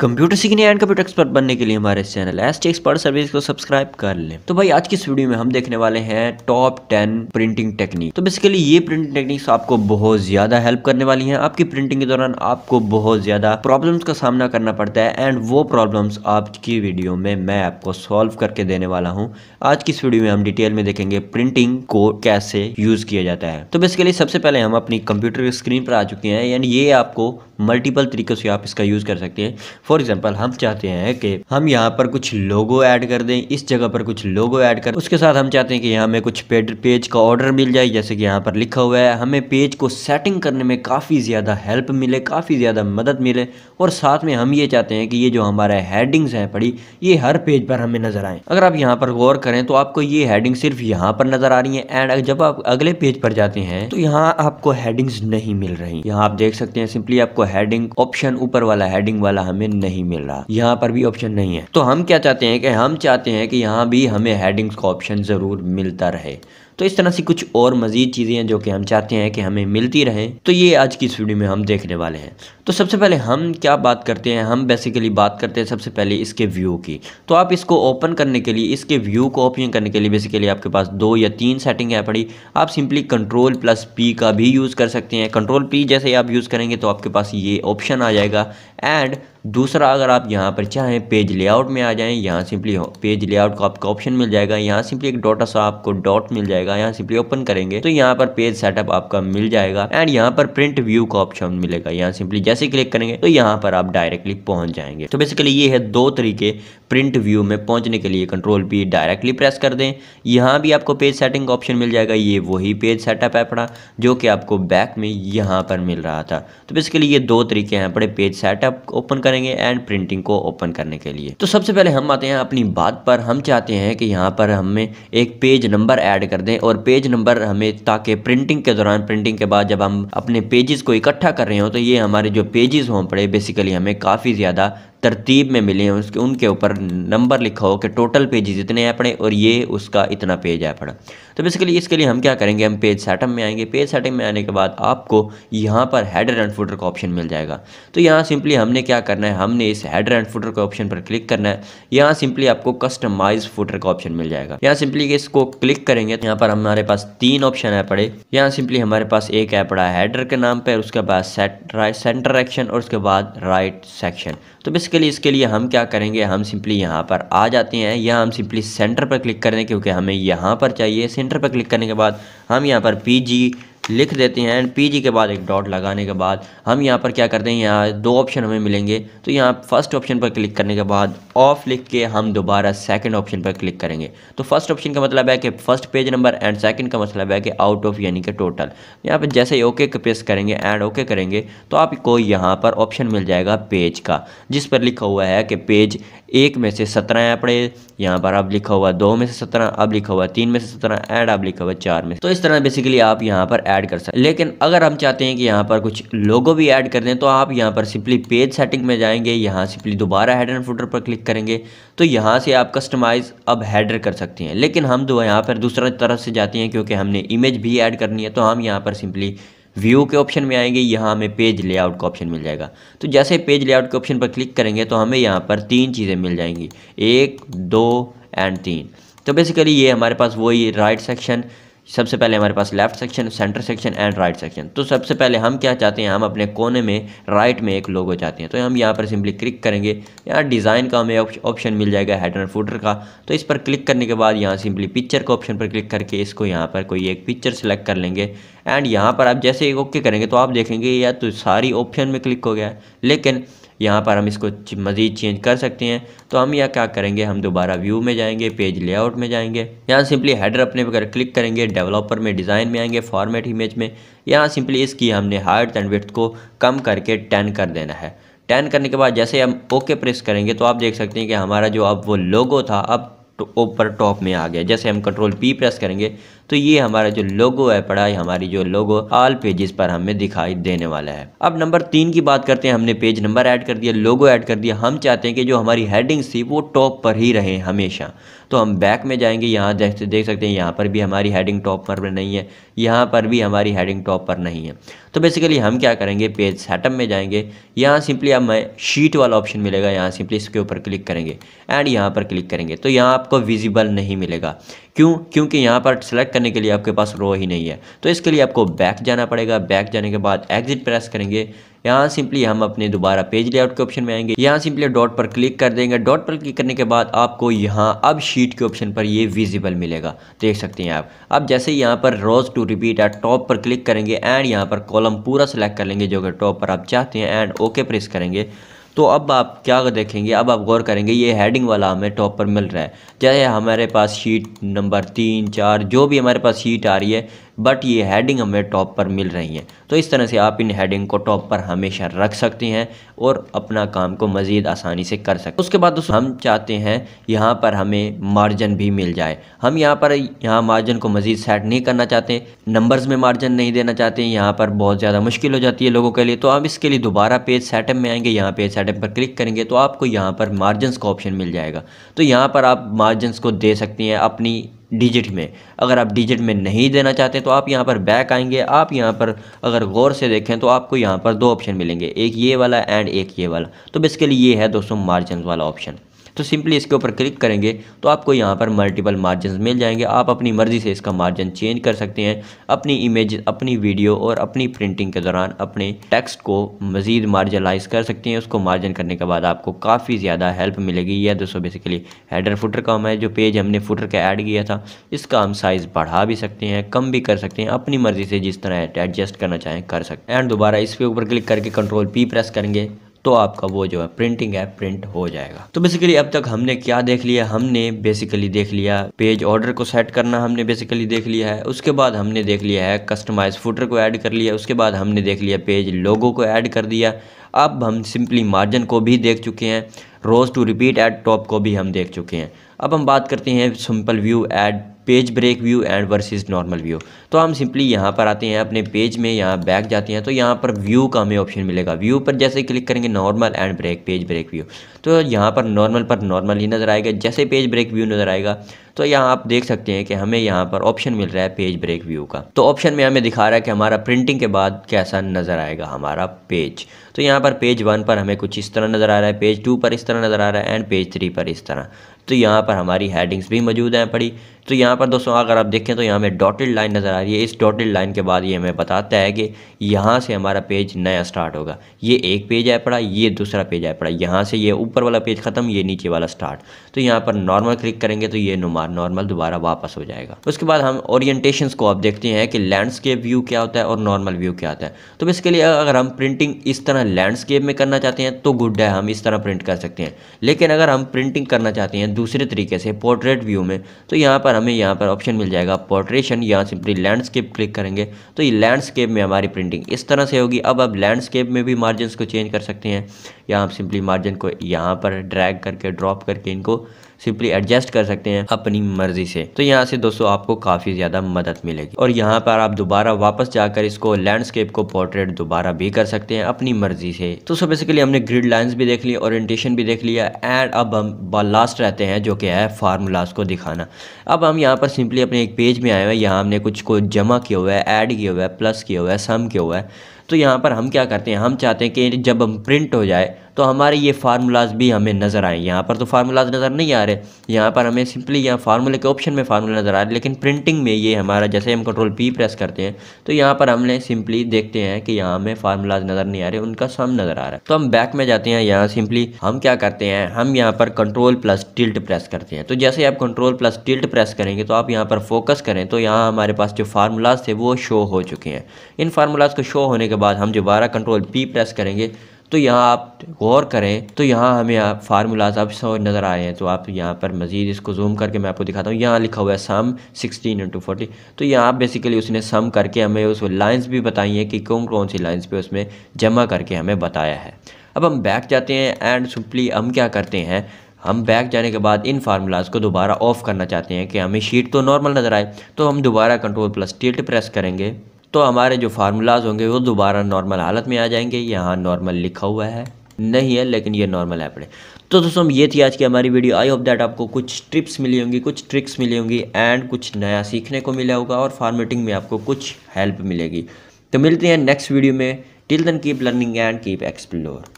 computer सीखने and computer expert बनने के लिए हमारे channel S T expert service को सब्सक्राइब कर लें तो भाई आज की इस वीडियो में हम देखने वाले हैं टॉप टेन प्रिंटिंग टेक्निक तो बेसिकली ये प्रिंटिंग टेक्निक्स आपको बहुत ज्यादा हेल्प करने वाली हैं आपकी प्रिंटिंग के दौरान आपको बहुत ज्यादा प्रॉब्लम्स का सामना करना पड़ता है एंड वो प्रॉब्लम्स आपकी वीडियो में मैं आपको सॉल्व करके देने वाला हूँ आज की इस वीडियो में हम डिटेल में देखेंगे प्रिंटिंग को कैसे यूज किया जाता है तो बेसिकली सबसे पहले हम अपनी कंप्यूटर स्क्रीन पर आ चुके हैं एंड ये आपको मल्टीपल तरीक़ों से आप इसका यूज़ कर सकते हैं फॉर एग्जांपल हम चाहते हैं कि हम यहाँ पर कुछ लोगो ऐड कर दें इस जगह पर कुछ लोगो ऐड कर उसके साथ हम चाहते हैं कि हमें कुछ पेज का ऑर्डर मिल जाए जैसे कि यहाँ पर लिखा हुआ है हमें पेज को सेटिंग करने में काफ़ी ज़्यादा हेल्प मिले काफ़ी ज़्यादा मदद मिले और साथ में हम ये चाहते हैं कि ये जो हमारे हेडिंग्स हैं पड़ी ये हर पेज पर हमें नज़र आएँ अगर आप यहाँ पर गौर करें तो आपको ये हेडिंग सिर्फ यहाँ पर नज़र आ रही है एंड जब आप अगले पेज पर जाते हैं तो यहाँ आपको हेडिंग्स नहीं मिल रही यहाँ आप देख सकते हैं सिंपली आपको हेडिंग ऑप्शन ऊपर वाला हेडिंग वाला हमें नहीं मिल रहा यहाँ पर भी ऑप्शन नहीं है तो हम क्या चाहते हैं कि हम चाहते हैं कि यहाँ भी हमें हेडिंग्स का ऑप्शन ज़रूर मिलता रहे तो इस तरह से कुछ और मज़ीद चीज़ें हैं जो कि हम चाहते हैं कि हमें मिलती रहें तो ये आज की इस वीडियो में हम देखने वाले हैं तो सबसे पहले हम क्या बात करते हैं हम बेसिकली बात करते हैं सबसे पहले इसके व्यू की तो आप इसको ओपन करने के लिए इसके व्यू को ओपन करने के लिए बेसिकली आपके पास दो या तीन सेटिंग है पड़ी आप सिंपली कंट्रोल प्लस पी का भी यूज़ कर सकते हैं कंट्रोल पी जैसे आप यूज़ करेंगे तो आपके पास ये ऑप्शन आ जाएगा एंड दूसरा अगर आप यहाँ पर चाहें पेज लेआउट में आ जाएं यहाँ सिंपली पेज लेआउट का आपको ऑप्शन मिल जाएगा यहाँ सिंपली एक डॉटा सा आपको डॉट मिल जाएगा यहाँ सिंपली ओपन करेंगे तो यहाँ पर पेज सेटअप आपका मिल जाएगा एंड यहाँ पर प्रिंट व्यू का ऑप्शन मिलेगा यहाँ सिंपली जैसे क्लिक करेंगे तो यहाँ पर आप डायरेक्टली पहुंच जाएंगे तो बेसिकली ये है दो तरीके प्रिंट व्यू में पहुंचने के लिए कंट्रोल पी डायरेक्टली प्रेस कर दें यहाँ भी आपको पेज सेटिंग का ऑप्शन मिल जाएगा ये वही पेज सेटअप है अपना जो कि आपको बैक में यहाँ पर मिल रहा था तो बेसिकली ये दो तरीके हैं अपने पेज सेटअप सेटअप ओपन करेंगे एंड प्रिंटिंग को ओपन करने के लिए तो सबसे पहले हम आते हैं अपनी बात पर हम चाहते हैं कि यहाँ पर हमें एक पेज नंबर ऐड कर दें और पेज नंबर हमें ताकि प्रिंटिंग के दौरान प्रिंटिंग के बाद जब हम अपने पेजेस को इकट्ठा कर रहे हो तो ये हमारे जो पेजेस हों पड़े बेसिकली हमें काफ़ी ज़्यादा तरतीब में मिले हैं उसके उनके ऊपर नंबर लिखा हो कि टोटल पेजेस इतने हैं अपने और ये उसका इतना पेज है अपना तो बेसिकली इसके लिए हम क्या करेंगे हम पेज सेटअप में आएंगे पेज सेटअप में आने के बाद आपको यहाँ पर हेडर एंड फुटर का ऑप्शन मिल जाएगा तो यहाँ सिंपली हमने क्या करना है हमने इस हेडर एंड फुटर के ऑप्शन पर क्लिक करना है यहाँ सिंपली आपको कस्टमाइज फुटर का ऑप्शन मिल जाएगा यहाँ सिंपली इसको क्लिक करेंगे तो यहाँ पर हमारे पास तीन ऑप्शन है पड़े यहाँ सिंपली हमारे पास एक है पड़ा हैडर के नाम पर उसके बाद सेंटर एक्शन और उसके बाद राइट सेक्शन तो बेसिक इसके लिए इसके लिए हम क्या करेंगे हम सिंपली यहाँ पर आ जाते हैं या हम सिंपली सेंटर पर क्लिक करें क्योंकि हमें यहाँ पर चाहिए सेंटर पर क्लिक करने के बाद हम यहाँ पर पी जी लिख देते हैं एंड पी के बाद एक डॉट लगाने के बाद हम यहाँ पर क्या करते हैं यहाँ दो ऑप्शन हमें मिलेंगे तो यहाँ फर्स्ट ऑप्शन पर क्लिक करने के बाद ऑफ लिख के हम दोबारा सेकंड ऑप्शन पर क्लिक करेंगे तो फर्स्ट ऑप्शन का मतलब है कि first page number and second का मतलब है कि आउट ऑफ यानी कि टोटल यहाँ पर जैसे ओके ओके प्रेस करेंगे एंड ओके करेंगे तो आपको यहाँ पर ऑप्शन मिल जाएगा पेज का जिस पर लिखा हुआ है कि पेज एक में से सत्रह है पड़े यहाँ पर अब लिखा हुआ दो में से सत्रह अब लिखा हुआ तीन में से सत्रह एंड अब लिखा हुआ चार में तो इस तरह बेसिकली आप यहाँ पर ऐड कर सकते लेकिन अगर हम चाहते हैं कि यहाँ पर कुछ लोगो भी ऐड कर दें तो आप यहाँ पर सिंपली पेज सेटिंग में जाएंगे यहाँ सिंपली दोबारा हेडर एंड फुटर पर क्लिक करेंगे तो यहाँ से आप कस्टमाइज़ अब हैडर कर सकते हैं लेकिन हम दो यहाँ पर दूसरा तरफ से जाते हैं क्योंकि हमने इमेज भी ऐड करनी है तो हम यहाँ पर सिंपली व्यू के ऑप्शन में आएंगे यहाँ हमें पेज लेआउट का ऑप्शन मिल जाएगा तो जैसे पेज लेआउट के ऑप्शन पर क्लिक करेंगे तो हमें यहाँ पर तीन चीज़ें मिल जाएंगी एक दो एंड तीन तो बेसिकली ये हमारे पास वही राइट सेक्शन सबसे पहले हमारे पास left section centre section and right section तो सबसे पहले हम क्या चाहते हैं हम अपने कोने में राइट में एक लोगो चाहते हैं तो हम यहाँ पर सिंपली क्लिक करेंगे यहाँ डिज़ाइन का हमें ऑप्शन मिल जाएगा हेडर एंड फूटर का तो इस पर क्लिक करने के बाद यहाँ सिंपली पिक्चर के ऑप्शन पर क्लिक करके इसको यहाँ पर कोई एक पिक्चर सेलेक्ट कर लेंगे एंड यहाँ पर आप जैसे ओके करेंगे तो आप देखेंगे या तो सारी ऑप्शन में क्लिक हो गया लेकिन यहाँ पर हम इसको मज़ीद चेंज कर सकते हैं तो हम यहाँ क्या करेंगे हम दोबारा व्यू में जाएंगे पेज लेआउट में जाएंगे यहाँ सिंपली हेडर अपने पर क्लिक करेंगे डेवलपर में डिज़ाइन में आएंगे फॉर्मेट इमेज में यहाँ सिंपली इसकी हमने हाइट एंड विथ को कम करके टेन कर देना है टेन करने के बाद जैसे हम ओके प्रेस करेंगे तो आप देख सकते हैं कि हमारा जो अब वो लोगो था अब तो ऊपर टॉप में आ गया जैसे हम कंट्रोल पी प्रेस करेंगे तो ये हमारा जो लोगो है पढ़ाई हमारी जो लोगो ऑल पेजेस पर हमें दिखाई देने वाला है अब नंबर तीन की बात करते हैं हमने पेज नंबर ऐड कर दिया लोगो ऐड कर दिया हम चाहते हैं कि जो हमारी हेडिंग्स थी वो टॉप पर ही रहे हमेशा तो हम बैक में जाएंगे यहाँ देख देख सकते हैं यहाँ पर भी हमारी हेडिंग टॉप पर नहीं है यहाँ पर भी हमारी हेडिंग टॉप पर नहीं है तो बेसिकली हम क्या करेंगे पेज सेटअप में जाएंगे यहाँ सिंपली अब मैं शीट वाला ऑप्शन मिलेगा यहाँ सिंपली इसके ऊपर क्लिक करेंगे एंड यहाँ पर क्लिक करेंगे तो यहाँ आपको विजिबल नहीं मिलेगा क्यों क्योंकि यहाँ पर सेलेक्ट करने के लिए आपके पास रो ही नहीं है तो इसके लिए आपको बैक जाना पड़ेगा बैक जाने के बाद एग्जिट प्रेस करेंगे यहाँ सिंपली हम अपने दोबारा पेज लेआउट के ऑप्शन में आएंगे यहाँ सिंपली डॉट पर क्लिक कर देंगे डॉट पर क्लिक करने के बाद आपको यहाँ अब शीट के ऑप्शन पर ये विजिबल मिलेगा देख सकते हैं आप अब जैसे यहाँ पर rows to repeat at top पर क्लिक करेंगे एंड यहाँ पर कॉलम पूरा सेलेक्ट कर लेंगे जो कि टॉप पर आप चाहते हैं एंड ओके प्रेस करेंगे तो अब आप क्या देखेंगे अब आप गौर करेंगे ये हेडिंग वाला हमें टॉप पर मिल रहा है चाहे हमारे पास शीट नंबर तीन चार जो भी हमारे पास शीट आ रही है बट ये हेडिंग हमें टॉप पर मिल रही हैं तो इस तरह से आप इन हेडिंग को टॉप पर हमेशा रख सकते हैं और अपना काम को मज़ीद आसानी से कर सकते उसके बाद दोस्तों हम चाहते हैं यहाँ पर हमें मार्जिन भी मिल जाए हम यहाँ पर यहाँ मार्जिन को मज़ीद सेट नहीं करना चाहते नंबर्स में मार्जिन नहीं देना चाहते यहाँ पर बहुत ज़्यादा मुश्किल हो जाती है लोगों के लिए तो आप इसके लिए दोबारा पेज सेटअप में आएंगे यहाँ पेज सेटअप पर क्लिक करेंगे तो आपको यहाँ पर मार्जिन का ऑप्शन मिल जाएगा तो यहाँ पर आप मार्जिन को दे सकती हैं अपनी डिजिट में अगर आप डिजिट में नहीं देना चाहते तो आप यहाँ पर बैक आएंगे आप यहाँ पर अगर गौर से देखें तो आपको यहाँ पर दो ऑप्शन मिलेंगे एक ये वाला एंड एक ये वाला तो बेसिकली ये है दोस्तों मार्जिन वाला ऑप्शन तो सिंपली इसके ऊपर क्लिक करेंगे तो आपको यहाँ पर मल्टीपल मार्जिन मिल जाएंगे आप अपनी मर्ज़ी से इसका मार्जिन चेंज कर सकते हैं अपनी इमेज अपनी वीडियो और अपनी प्रिंटिंग के दौरान अपने टेक्स्ट को मज़ीद मार्जिनलाइज कर सकते हैं उसको मार्जिन करने के बाद आपको काफ़ी ज़्यादा हेल्प मिलेगी यह दोस्तों बेसिकली हेडर फुटर का है जो पेज हमने फुटर का ऐड किया था इसका हम साइज़ बढ़ा भी सकते हैं कम भी कर सकते हैं अपनी मर्ज़ी से जिस तरह एडजस्ट करना चाहें कर सकते हैं एंड दोबारा इसके ऊपर क्लिक करके कंट्रोल पी प्रेस करेंगे तो आपका वो जो है प्रिंटिंग ऐप प्रिंट हो जाएगा तो बेसिकली अब तक हमने क्या देख लिया हमने बेसिकली देख लिया पेज ऑर्डर को सेट करना हमने बेसिकली देख लिया है उसके बाद हमने देख लिया है कस्टमाइज फूटर को ऐड कर लिया उसके बाद हमने देख लिया पेज लोगो को ऐड कर दिया अब हम सिंपली मार्जिन को भी देख चुके हैं rows to repeat at top को भी हम देख चुके हैं अब हम बात करते हैं simple view and page break view and versus normal view तो हम सिंपली यहाँ पर आते हैं अपने पेज में यहाँ बैक जाते हैं तो यहाँ पर व्यू का हमें ऑप्शन मिलेगा व्यू पर जैसे क्लिक करेंगे normal and break page break view तो यहाँ पर नॉर्मल पर नॉर्मल ही नज़र आएगा जैसे पेज ब्रेक व्यू नज़र आएगा तो यहाँ आप देख सकते हैं कि हमें यहाँ पर ऑप्शन मिल रहा है पेज ब्रेक व्यू का तो ऑप्शन में हमें दिखा रहा है कि हमारा प्रिंटिंग के बाद कैसा नज़र आएगा हमारा पेज तो यहाँ पर पेज वन पर हमें कुछ इस तरह नज़र आ रहा है पेज टू पर इस तरह नज़र आ रहा है एंड पेज थ्री पर इस तरह तो यहाँ पर हमारी हेडिंग्स भी मौजूद हैं पड़ी तो यहाँ पर दोस्तों अगर आप देखें तो यहाँ हमें डॉटेड लाइन नज़र आ रही है इस डॉटेड लाइन के बाद ये हमें बताता है कि यहाँ से हमारा पेज नया स्टार्ट होगा ये एक पेज है पड़ा ये दूसरा पेज है पड़ा यहाँ से ये ऊपर वाला पेज ख़त्म ये नीचे वाला स्टार्ट तो यहाँ पर नॉर्मल क्लिक करेंगे तो ये नुमा बार नॉर्मल दोबारा वापस हो जाएगा उसके बाद हम ओरिएंटेशंस को आप देखते हैं कि लैंडस्केप व्यू क्या होता है और नॉर्मल व्यू क्या होता है तो लिए अगर हम प्रिंटिंग इस तरह लैंडस्केप में करना चाहते हैं तो गुड है हम इस तरह प्रिंट कर सकते हैं लेकिन अगर हम प्रिंटिंग करना चाहते हैं दूसरे तरीके से पोर्ट्रेट व्यू में तो यहाँ पर हमें यहाँ पर ऑप्शन मिल जाएगा पोर्ट्रेशन यहाँ सिंपली लैंडस्केप क्लिक करेंगे तो ये लैंडस्केप में हमारी प्रिंटिंग इस तरह से होगी अब आप लैंडस्केप में भी मार्जिन को चेंज कर सकते हैं या आप सिंपली मार्जिन को यहाँ पर ड्रैग करके ड्रॉप करके इनको सिंपली एडजस्ट कर सकते हैं अपनी मर्जी से तो यहाँ से दोस्तों आपको काफ़ी ज़्यादा मदद मिलेगी और यहाँ पर आप दोबारा वापस जाकर इसको लैंडस्केप को पोर्ट्रेट दोबारा भी कर सकते हैं अपनी मर्जी से तो सो बेसिकली हमने ग्रिड लाइन्स भी देख ली ओरिएंटेशन भी देख लिया एंड अब हम लास्ट रहते हैं जो कि है फार्मूलाज को दिखाना अब हम यहाँ पर सिंपली अपने एक पेज में आए हुए यहाँ हमने कुछ को जमा किया हुआ है एड किया हुआ है प्लस किया हुआ है सम किया हुआ है तो यहाँ पर हम क्या करते हैं हम चाहते हैं कि जब हम प्रिंट हो जाए तो हमारे ये फार्मूलाज भी हमें नज़र आए यहाँ पर तो फार्मूलाज नज़र नहीं आ रहे यहाँ पर हमें सिंपली यहाँ फार्मूले के ऑप्शन में फार्मूला नज़र आ रहे लेकिन प्रिंटिंग में ये हमारा जैसे हम कंट्रोल पी प्रेस करते हैं तो यहाँ पर हमने सिंपली देखते हैं कि यहाँ हमें फार्मूलाज नज़र नहीं आ रहे उनका सम नज़र आ रहा है तो हम बैक में जाते हैं यहाँ सिंपली हम क्या करते हैं हम यहाँ पर कंट्रोल प्लस टिल्ट प्रेस करते हैं तो जैसे आप कंट्रोल प्लस टिल्ट प्रेस करेंगे तो आप यहाँ पर फोकस करें तो यहाँ हमारे पास जो फार्मूलाज थे वो शो हो चुके हैं इन फार्मूलाज को शो होने के बाद हम दोबारा कंट्रोल पी प्रेस करेंगे तो यहाँ आप गौर करें तो यहाँ हमें आप फार्मूलाज आप सौ नज़र आ रहे हैं तो आप यहाँ पर मजीद इसको जूम करके मैं आपको दिखाता हूँ यहाँ लिखा हुआ है सम सिक्सटीन इंटू फोर्टी तो यहाँ बेसिकली उसने सम करके हमें उस लाइन्स भी बताई हैं कि कौन कौन सी लाइन्स पे उसमें जमा करके हमें बताया है अब हम बैक जाते हैं एंड सिंपली हम क्या करते हैं हम बैक जाने के बाद इन फार्मूलाज को दोबारा ऑफ़ करना चाहते हैं कि हमें शीट तो नॉर्मल नज़र आए तो हम दोबारा कंट्रोल प्लस टिल्ट प्रेस करेंगे तो हमारे जो फार्मूलाज होंगे वो दोबारा नॉर्मल हालत में आ जाएंगे यहाँ नॉर्मल लिखा हुआ है नहीं है लेकिन ये नॉर्मल है पड़े तो दोस्तों ये थी आज की हमारी वीडियो आई होप दैट आपको कुछ टिप्स मिली होंगी कुछ ट्रिक्स मिली होंगी एंड कुछ नया सीखने को मिला होगा और फार्मेटिंग में आपको कुछ हेल्प मिलेगी तो मिलते हैं नेक्स्ट वीडियो में till then keep learning and keep explore